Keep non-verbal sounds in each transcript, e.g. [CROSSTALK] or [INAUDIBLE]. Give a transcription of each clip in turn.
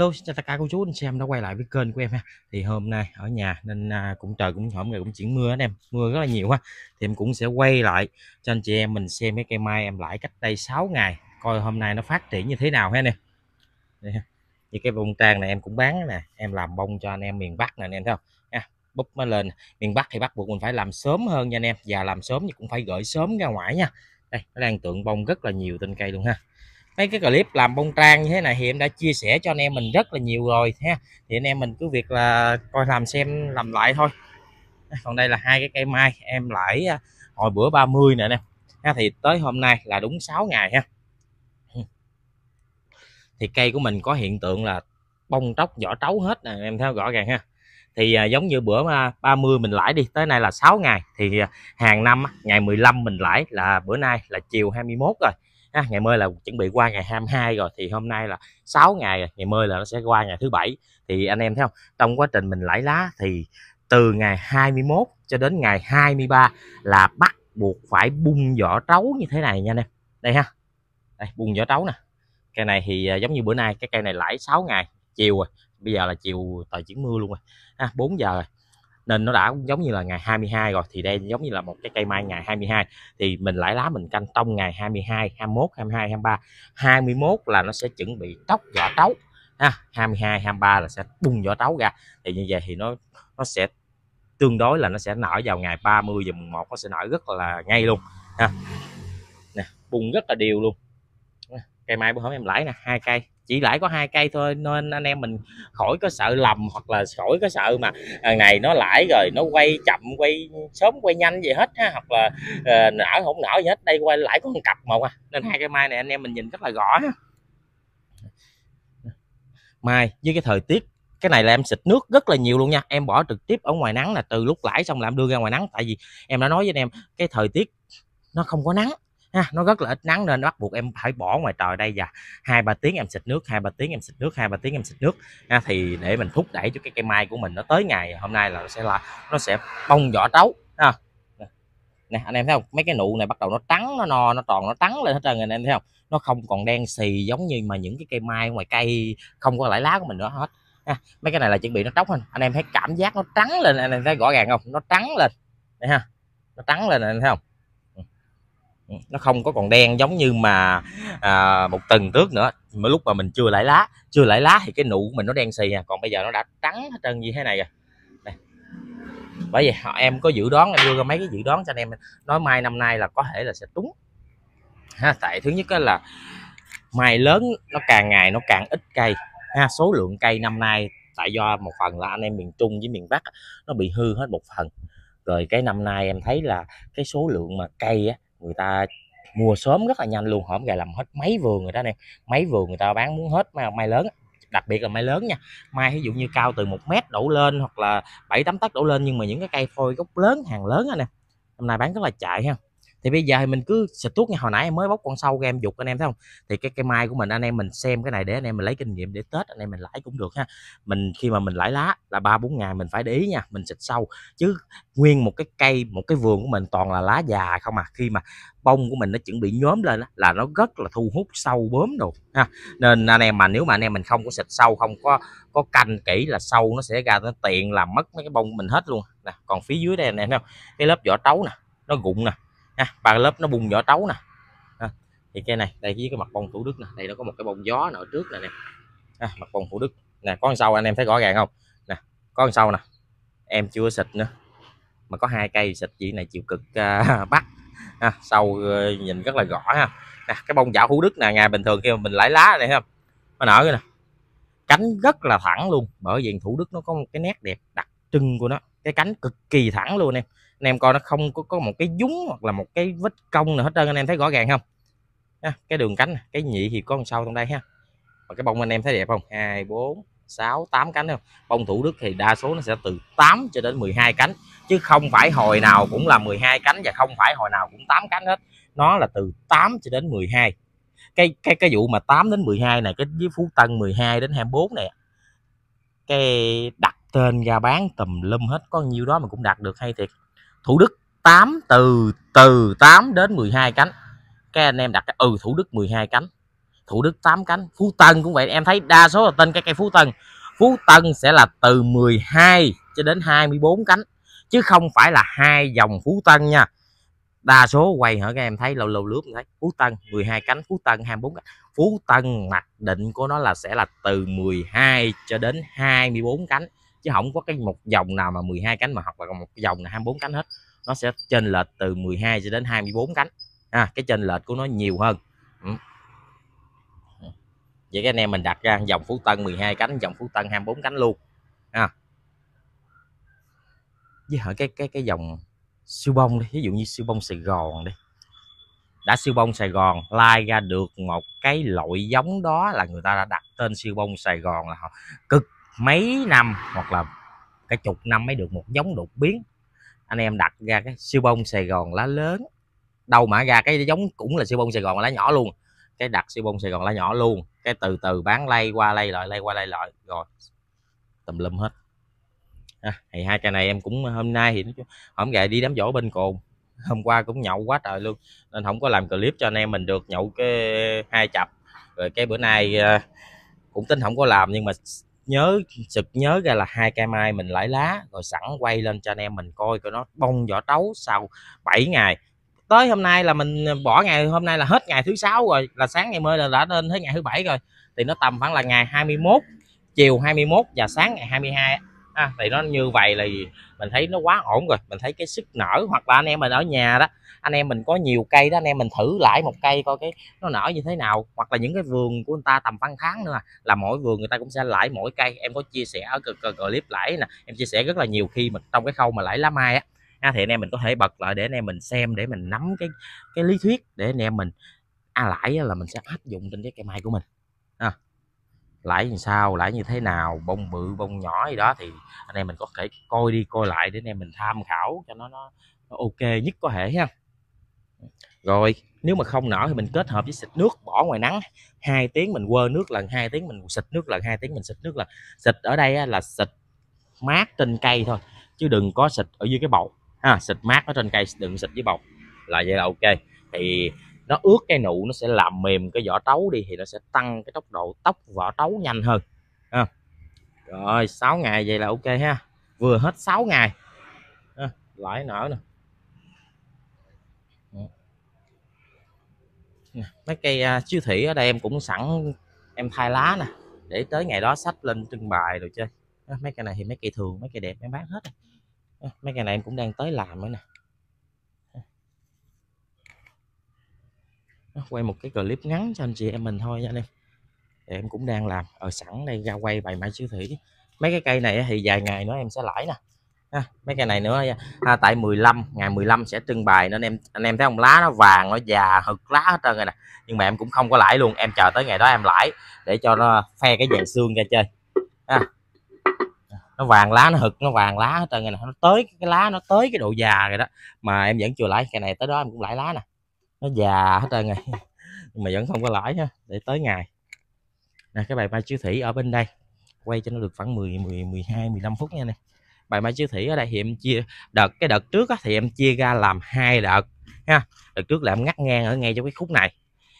hello xin chào tất cả cô chú anh xem em đã quay lại với kênh của em ha thì hôm nay ở nhà nên à, cũng trời cũng hổm ngày cũng chuyển mưa anh em mưa rất là nhiều ha thì em cũng sẽ quay lại cho anh chị em mình xem cái cây mai em lại cách đây 6 ngày coi hôm nay nó phát triển như thế nào ha nè như cái bông trang này em cũng bán nè em làm bông cho anh em miền Bắc nè anh em thấy không ha búp nó lên miền Bắc thì bắt buộc mình phải làm sớm hơn nha anh em và làm sớm thì cũng phải gửi sớm ra ngoài nha đây nó đang tượng bông rất là nhiều trên cây luôn ha mấy cái clip làm bông trang như thế này thì em đã chia sẻ cho anh em mình rất là nhiều rồi ha thì anh em mình cứ việc là coi làm xem làm lại thôi còn đây là hai cái cây mai em lãi à, hồi bữa 30 nè nè ha, thì tới hôm nay là đúng 6 ngày ha thì cây của mình có hiện tượng là bông tróc vỏ trấu hết nè em theo rõ ràng ha thì à, giống như bữa à, 30 mình lãi đi tới nay là 6 ngày thì à, hàng năm á, ngày 15 mình lãi là bữa nay là chiều 21 rồi ha, à, ngày mai là chuẩn bị qua ngày 22 rồi thì hôm nay là 6 ngày ngày mai là nó sẽ qua ngày thứ bảy thì anh em thấy không trong quá trình mình lãi lá thì từ ngày 21 cho đến ngày 23 là bắt buộc phải bung vỏ trấu như thế này nha anh em đây ha đây bung vỏ trấu nè cây này thì à, giống như bữa nay cái cây này lãi 6 ngày chiều rồi bây giờ là chiều tờ chuyển mưa luôn rồi ha 4 giờ rồi nên nó đã giống như là ngày 22 rồi thì đây giống như là một cái cây mai ngày 22 thì mình lãi lá mình canh tông ngày 22 21 22 23 21 là nó sẽ chuẩn bị tóc vỏ trấu ha 22 23 là sẽ bung vỏ trấu ra thì như vậy thì nó nó sẽ tương đối là nó sẽ nở vào ngày 30 giờ mùng 1 nó sẽ nở rất là ngay luôn ha nè bung rất là đều luôn cây mai bữa hôm em lãi nè hai cây chỉ lãi có hai cây thôi nên anh em mình khỏi có sợ lầm hoặc là khỏi có sợ mà thằng à, này nó lãi rồi nó quay chậm quay sớm quay nhanh gì hết ha hoặc là uh, nở không nở gì hết đây quay lãi có một cặp mà qua nên hai cây mai này anh em mình nhìn rất là rõ ha. mai với cái thời tiết cái này là em xịt nước rất là nhiều luôn nha em bỏ trực tiếp ở ngoài nắng là từ lúc lãi xong là em đưa ra ngoài nắng tại vì em đã nói với anh em cái thời tiết nó không có nắng ha nó rất là ít nắng nên bắt buộc em phải bỏ ngoài trời đây và hai ba tiếng em xịt nước hai ba tiếng em xịt nước hai ba tiếng em xịt nước ha thì để mình thúc đẩy cho cái cây mai của mình nó tới ngày hôm nay là nó sẽ là nó sẽ bông vỏ trấu ha nè anh em thấy không mấy cái nụ này bắt đầu nó trắng nó no nó tròn nó trắng lên hết trơn anh em thấy không nó không còn đen xì giống như mà những cái cây mai ngoài cây không có lãi lá của mình nữa hết ha. mấy cái này là chuẩn bị nó tróc hơn anh em thấy cảm giác nó trắng lên anh em thấy rõ ràng không nó trắng lên Đấy ha nó trắng lên anh em thấy không Ừ, nó không có còn đen giống như mà à, một tuần trước nữa mỗi lúc mà mình chưa lại lá chưa lại lá thì cái nụ của mình nó đen xì à còn bây giờ nó đã trắng hết trơn như thế này rồi Đây. bởi vậy em có dự đoán em đưa ra mấy cái dự đoán cho anh em nói mai năm nay là có thể là sẽ trúng ha tại thứ nhất là mai lớn nó càng ngày nó càng ít cây ha số lượng cây năm nay tại do một phần là anh em miền trung với miền bắc nó bị hư hết một phần rồi cái năm nay em thấy là cái số lượng mà cây á, người ta mua sớm rất là nhanh luôn hổm gà làm hết mấy vườn người ta nè mấy vườn người ta bán muốn hết mai lớn đặc biệt là mai lớn nha mai ví dụ như cao từ một mét đổ lên hoặc là bảy tám tấc đổ lên nhưng mà những cái cây phôi gốc lớn hàng lớn nè hôm nay bán rất là chạy ha thì bây giờ thì mình cứ xịt thuốc như hồi nãy em mới bóc con sâu ra em dục anh em thấy không thì cái cây mai của mình anh em mình xem cái này để anh em mình lấy kinh nghiệm để tết anh em mình lãi cũng được ha mình khi mà mình lãi lá là ba bốn ngày mình phải để ý nha mình xịt sâu chứ nguyên một cái cây một cái vườn của mình toàn là lá già không à khi mà bông của mình nó chuẩn bị nhóm lên là nó rất là thu hút sâu bướm đồ ha nên anh em mà nếu mà anh em mình không có xịt sâu không có có canh kỹ là sâu nó sẽ ra nó tiện làm mất mấy cái bông của mình hết luôn nè còn phía dưới đây nè thấy không cái lớp vỏ trấu nè nó rụng nè ha ba lớp nó bung vỏ trấu nè ha. thì cây này đây với cái mặt bông thủ đức nè đây nó có một cái bông gió ở trước này nè ha, mặt bông thủ đức nè có sau anh em thấy rõ ràng không nè có sau nè em chưa xịt nữa mà có hai cây xịt chị này chịu cực uh, [LAUGHS] bắt ha, sau uh, nhìn rất là rõ ha nè, cái bông giả thủ đức nè ngày bình thường khi mà mình lãi lá này không nó nở cái nè cánh rất là thẳng luôn bởi vì thủ đức nó có một cái nét đẹp đặc trưng của nó cái cánh cực kỳ thẳng luôn em anh em coi nó không có có một cái dúng hoặc là một cái vết cong nào hết trơn anh em thấy rõ ràng không ha, cái đường cánh cái nhị thì có sau trong đây ha và cái bông anh em thấy đẹp không hai bốn sáu tám cánh không bông thủ đức thì đa số nó sẽ từ 8 cho đến 12 cánh chứ không phải hồi nào cũng là 12 cánh và không phải hồi nào cũng 8 cánh hết nó là từ 8 cho đến 12 cái cái cái vụ mà 8 đến 12 này cái với Phú Tân 12 đến 24 này cái đặt tên ra bán tùm lum hết có nhiêu đó mà cũng đạt được hay thiệt Thủ Đức 8 từ từ 8 đến 12 cánh các anh em đặt cái ừ Thủ Đức 12 cánh Thủ Đức 8 cánh Phú Tân cũng vậy em thấy đa số là tên cái cây Phú Tân Phú Tân sẽ là từ 12 cho đến 24 cánh chứ không phải là hai dòng Phú Tân nha đa số quay hả các em thấy lâu lâu lướt thấy Phú Tân 12 cánh Phú Tân 24 cánh Phú Tân mặc định của nó là sẽ là từ 12 cho đến 24 cánh chứ không có cái một dòng nào mà 12 cánh mà hoặc là một cái dòng là 24 cánh hết nó sẽ trên lệch từ 12 cho đến 24 cánh à, cái trên lệch của nó nhiều hơn ừ. vậy các anh em mình đặt ra dòng Phú Tân 12 cánh dòng Phú Tân 24 cánh luôn à. với hở cái cái cái dòng siêu bông đi ví dụ như siêu bông Sài Gòn đi đã siêu bông Sài Gòn lai ra được một cái loại giống đó là người ta đã đặt tên siêu bông Sài Gòn là họ cực mấy năm hoặc là cả chục năm mới được một giống đột biến anh em đặt ra cái siêu bông sài gòn lá lớn đâu mà ra cái giống cũng là siêu bông sài gòn lá nhỏ luôn cái đặt siêu bông sài gòn lá nhỏ luôn cái từ từ bán lay qua lay lại lay qua lay lại rồi tùm lum hết à, thì hai cây này em cũng hôm nay thì hổng gà đi đám vỗ bên cồn hôm qua cũng nhậu quá trời luôn nên không có làm clip cho anh em mình được nhậu cái hai chập rồi cái bữa nay à, cũng tính không có làm nhưng mà nhớ sực nhớ ra là hai cây mai mình lấy lá rồi sẵn quay lên cho anh em mình coi coi nó bông vỏ trấu sau 7 ngày tới hôm nay là mình à, bỏ ngày hôm nay là hết ngày thứ sáu rồi là sáng ngày mới là đã lên tới ngày thứ bảy rồi thì nó tầm khoảng là ngày 21 chiều 21 và sáng ngày 22 à, thì nó như vậy là mình thấy nó quá ổn rồi mình thấy cái sức nở hoặc là anh em mình ở nhà đó anh em mình có nhiều cây đó anh em mình thử lại một cây coi cái nó nở như thế nào hoặc là những cái vườn của người ta tầm văn tháng nữa à, là mỗi vườn người ta cũng sẽ lãi mỗi cây em có chia sẻ ở clip lãi nè em chia sẻ rất là nhiều khi mà trong cái khâu mà lãi lá mai á à, thì anh em mình có thể bật lại để anh em mình xem để mình nắm cái cái lý thuyết để anh em mình a à, lãi là mình sẽ áp dụng trên cái cây mai của mình à, lãi như sao lãi như thế nào bông bự bông nhỏ gì đó thì anh em mình có thể coi đi coi lại để anh em mình tham khảo cho nó nó, nó ok nhất có thể ha rồi nếu mà không nở thì mình kết hợp với xịt nước bỏ ngoài nắng hai tiếng mình quơ nước lần hai tiếng mình xịt nước lần hai tiếng mình xịt nước lần xịt ở đây là xịt mát trên cây thôi chứ đừng có xịt ở dưới cái bầu ha xịt mát ở trên cây đừng xịt dưới bầu là vậy là ok thì nó ướt cái nụ nó sẽ làm mềm cái vỏ tấu đi thì nó sẽ tăng cái tốc độ tóc vỏ tấu nhanh hơn ha. rồi 6 ngày vậy là ok ha vừa hết 6 ngày ha. lại nở nè mấy cây uh, siêu thị ở đây em cũng sẵn em thay lá nè để tới ngày đó sách lên trưng bày rồi chơi à, mấy cây này thì mấy cây thường mấy cây đẹp em bán hết à, mấy cây này em cũng đang tới làm nữa nè quay một cái clip ngắn cho anh chị em mình thôi nha anh em thì em cũng đang làm ở ờ, sẵn đây ra quay bài mã siêu thủy mấy cái cây này thì vài ngày nữa em sẽ lãi nè ha, mấy cây này nữa dạ. ha, tại 15 ngày 15 sẽ trưng bày nên em anh em thấy không lá nó vàng nó già hực lá hết trơn rồi nè nhưng mà em cũng không có lãi luôn em chờ tới ngày đó em lãi để cho nó phe cái vàng xương ra chơi ha. nó vàng lá nó hực nó vàng lá hết trơn rồi nè nó tới cái lá nó tới cái độ già rồi đó mà em vẫn chưa lãi cây này tới đó em cũng lãi lá nè nó già hết trơn rồi [LAUGHS] nhưng mà vẫn không có lãi ha để tới ngày nè cái bài mai chiếu thủy ở bên đây quay cho nó được khoảng 10 10 12 15 phút nha này bài mai chữ thủy ở đây thì em chia đợt cái đợt trước á, thì em chia ra làm hai đợt ha đợt trước là em ngắt ngang ở ngay trong cái khúc này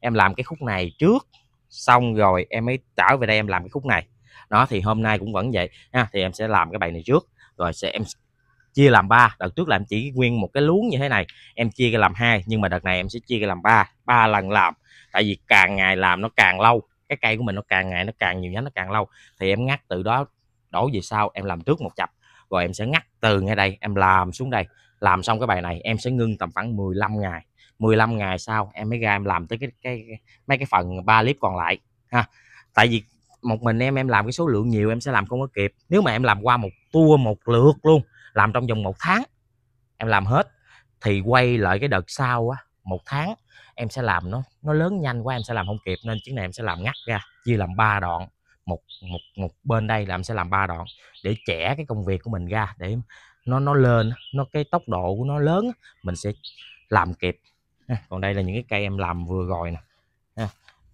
em làm cái khúc này trước xong rồi em mới trở về đây em làm cái khúc này nó thì hôm nay cũng vẫn vậy ha thì em sẽ làm cái bài này trước rồi sẽ em chia làm ba đợt trước là em chỉ nguyên một cái luống như thế này em chia ra làm hai nhưng mà đợt này em sẽ chia ra làm ba ba lần làm tại vì càng ngày làm nó càng lâu cái cây của mình nó càng ngày nó càng nhiều nhánh nó càng lâu thì em ngắt từ đó đổ về sau em làm trước một chập rồi em sẽ ngắt từ ngay đây em làm xuống đây làm xong cái bài này em sẽ ngưng tầm khoảng 15 ngày 15 ngày sau em mới ra em làm tới cái, cái, mấy cái phần ba clip còn lại ha tại vì một mình em em làm cái số lượng nhiều em sẽ làm không có kịp nếu mà em làm qua một tour một lượt luôn làm trong vòng một tháng em làm hết thì quay lại cái đợt sau á một tháng em sẽ làm nó nó lớn nhanh quá em sẽ làm không kịp nên chuyến này em sẽ làm ngắt ra chia làm ba đoạn một một một bên đây là em sẽ làm ba đoạn để trẻ cái công việc của mình ra để nó nó lên nó cái tốc độ của nó lớn mình sẽ làm kịp còn đây là những cái cây em làm vừa rồi nè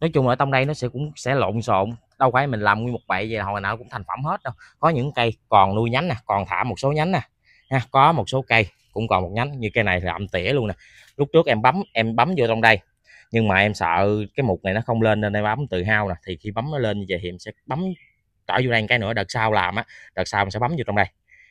nói chung ở trong đây nó sẽ cũng sẽ lộn xộn đâu phải mình làm nguyên một bậy vậy hồi nào cũng thành phẩm hết đâu có những cây còn nuôi nhánh nè còn thả một số nhánh nè ha, có một số cây cũng còn một nhánh như cây này ẩm tỉa luôn nè lúc trước em bấm em bấm vô trong đây nhưng mà em sợ cái mục này nó không lên nên em bấm từ hao nè thì khi bấm nó lên như vậy thì em sẽ bấm tỏ vô đây cái nữa đợt sau làm á đợt sau mình sẽ bấm vô trong đây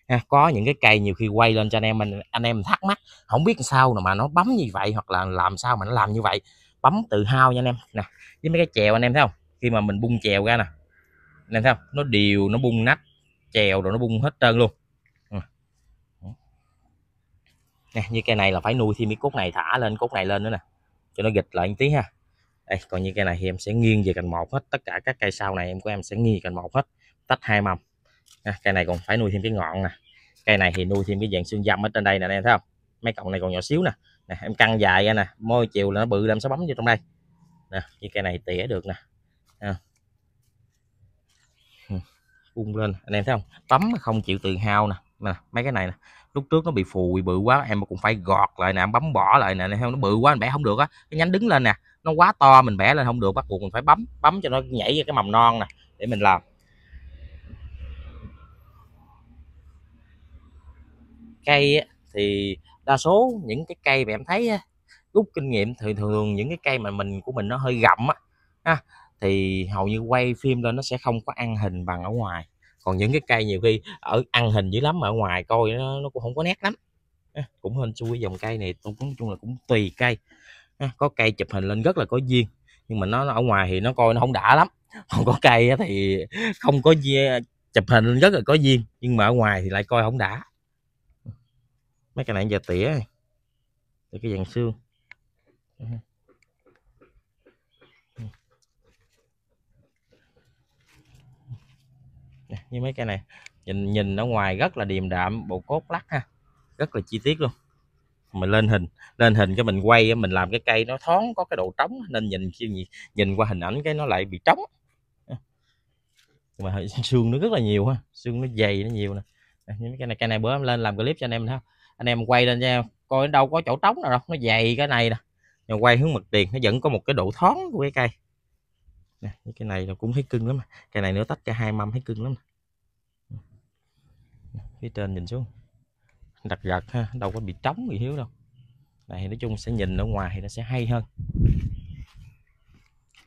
ha, có những cái cây nhiều khi quay lên cho anh em mình anh em thắc mắc không biết sao mà nó bấm như vậy hoặc là làm sao mà nó làm như vậy bấm từ hao nha anh em nè với mấy cái chèo anh em thấy không khi mà mình bung chèo ra nè anh em thấy không nó đều nó bung nách chèo rồi nó bung hết trơn luôn ừ. nè, như cây này là phải nuôi thêm cái cốt này thả lên cốt này lên nữa nè cho nó gịch lại một tí ha đây còn như cây này thì em sẽ nghiêng về cành một hết tất cả các cây sau này em của em sẽ nghiêng về cành một hết tách hai mầm à, cây này còn phải nuôi thêm cái ngọn nè cây này thì nuôi thêm cái dạng xương dâm ở trên đây nè em thấy không mấy cọng này còn nhỏ xíu nè, nè em căng dài ra nè môi chiều là nó bự làm sao bấm vô trong đây nè như cây này tỉa được nè à. lên anh em thấy không tấm không chịu từ hao nè nè mấy cái này nè lúc trước nó bị phù bị bự quá em cũng phải gọt lại nè bấm bỏ lại nè nó bự quá mình bẻ không được á cái nhánh đứng lên nè nó quá to mình bẻ lên không được bắt buộc mình phải bấm bấm cho nó nhảy ra cái mầm non nè để mình làm cây thì đa số những cái cây mà em thấy rút kinh nghiệm thường thường những cái cây mà mình của mình nó hơi gậm á thì hầu như quay phim lên nó sẽ không có ăn hình bằng ở ngoài còn những cái cây nhiều khi ở ăn hình dữ lắm mà ở ngoài coi nó, nó cũng không có nét lắm cũng hên xui dòng cây này tôi cũng chung là cũng tùy cây có cây chụp hình lên rất là có duyên nhưng mà nó, nó ở ngoài thì nó coi nó không đã lắm không có cây thì không có chụp hình lên rất là có duyên nhưng mà ở ngoài thì lại coi không đã mấy cái này giờ tỉa cái dạng xương như mấy cây này nhìn nhìn ở ngoài rất là điềm đạm bộ cốt lắc ha rất là chi tiết luôn mình lên hình lên hình cho mình quay mình làm cái cây nó thoáng có cái độ trống nên nhìn nhìn qua hình ảnh cái nó lại bị trống mà [LAUGHS] xương nó rất là nhiều ha xương nó dày nó nhiều nè những cái này cây này bữa em lên làm clip cho anh em ha anh em quay lên cho coi đâu có chỗ trống nào đâu nó dày cái này nè mà quay hướng mặt tiền nó vẫn có một cái độ thoáng của cái cây nè, cái này nó cũng thấy cưng lắm cây này nữa tách ra hai mâm thấy cưng lắm phía trên nhìn xuống đặt gật ha đâu có bị trống gì hiếu đâu này nói chung sẽ nhìn ở ngoài thì nó sẽ hay hơn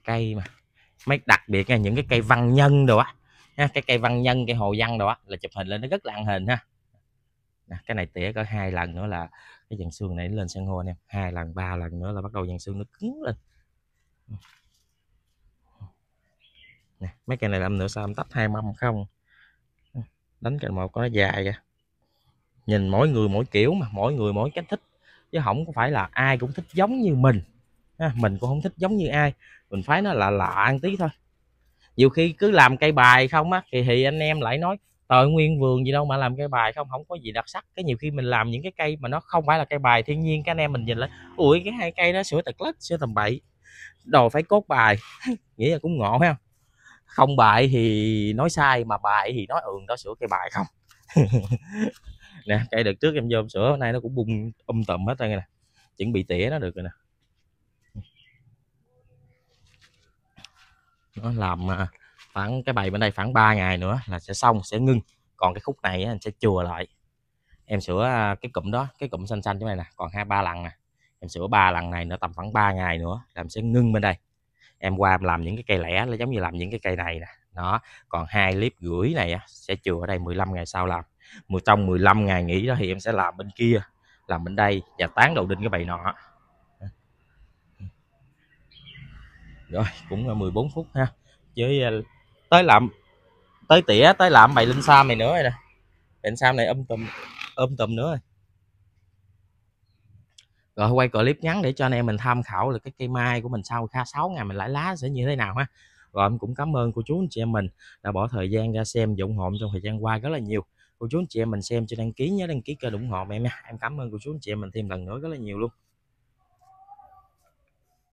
cây mà mấy đặc biệt là những cái cây văn nhân đồ á ha, cái cây văn nhân cây hồ văn đồ á là chụp hình lên nó rất là ăn hình ha nè, cái này tỉa có hai lần nữa là cái dàn xương này lên san hô anh em hai lần ba lần nữa là bắt đầu dàn xương nó cứng lên nè, mấy cây này làm nữa sao em tách hai mâm không đánh cành một có nó dài kìa nhìn mỗi người mỗi kiểu mà mỗi người mỗi cách thích chứ không có phải là ai cũng thích giống như mình ha, mình cũng không thích giống như ai mình phải nó là lạ một tí thôi nhiều khi cứ làm cây bài không á thì thì anh em lại nói trời nguyên vườn gì đâu mà làm cây bài không không có gì đặc sắc cái nhiều khi mình làm những cái cây mà nó không phải là cây bài thiên nhiên các anh em mình nhìn lại ui cái hai cây đó sửa tật lách sửa tầm bậy đồ phải cốt bài [LAUGHS] nghĩa là cũng ngộ ha không bại thì nói sai mà bại thì nói ường đó sửa cây bại không [LAUGHS] nè cây được trước em vô sửa hôm nay nó cũng bung um tùm hết rồi nè chuẩn bị tỉa nó được rồi nè nó làm à, khoảng cái bài bên đây khoảng 3 ngày nữa là sẽ xong sẽ ngưng còn cái khúc này anh sẽ chừa lại em sửa à, cái cụm đó cái cụm xanh xanh chỗ này nè còn hai ba lần nè em sửa ba lần này nữa tầm khoảng 3 ngày nữa làm sẽ ngưng bên đây em qua em làm những cái cây lẻ là giống như làm những cái cây này nè đó còn hai clip gửi này á, sẽ chừa ở đây 15 ngày sau làm mười trong 15 ngày nghỉ đó thì em sẽ làm bên kia làm bên đây và tán đầu đinh cái bầy nọ rồi cũng là 14 phút ha với à, tới làm tới tỉa tới làm bày linh sam này nữa rồi nè bày linh sam này ôm tùm ôm tùm nữa rồi rồi quay clip ngắn để cho anh em mình tham khảo là cái cây mai của mình sau kha 6 ngày mình lãi lá sẽ như thế nào ha rồi em cũng cảm ơn cô chú anh chị em mình đã bỏ thời gian ra xem và ủng hộ trong thời gian qua rất là nhiều cô chú anh chị em mình xem cho đăng ký nhớ đăng ký kênh ủng hộ em nha em cảm ơn cô chú anh chị em mình thêm lần nữa rất là nhiều luôn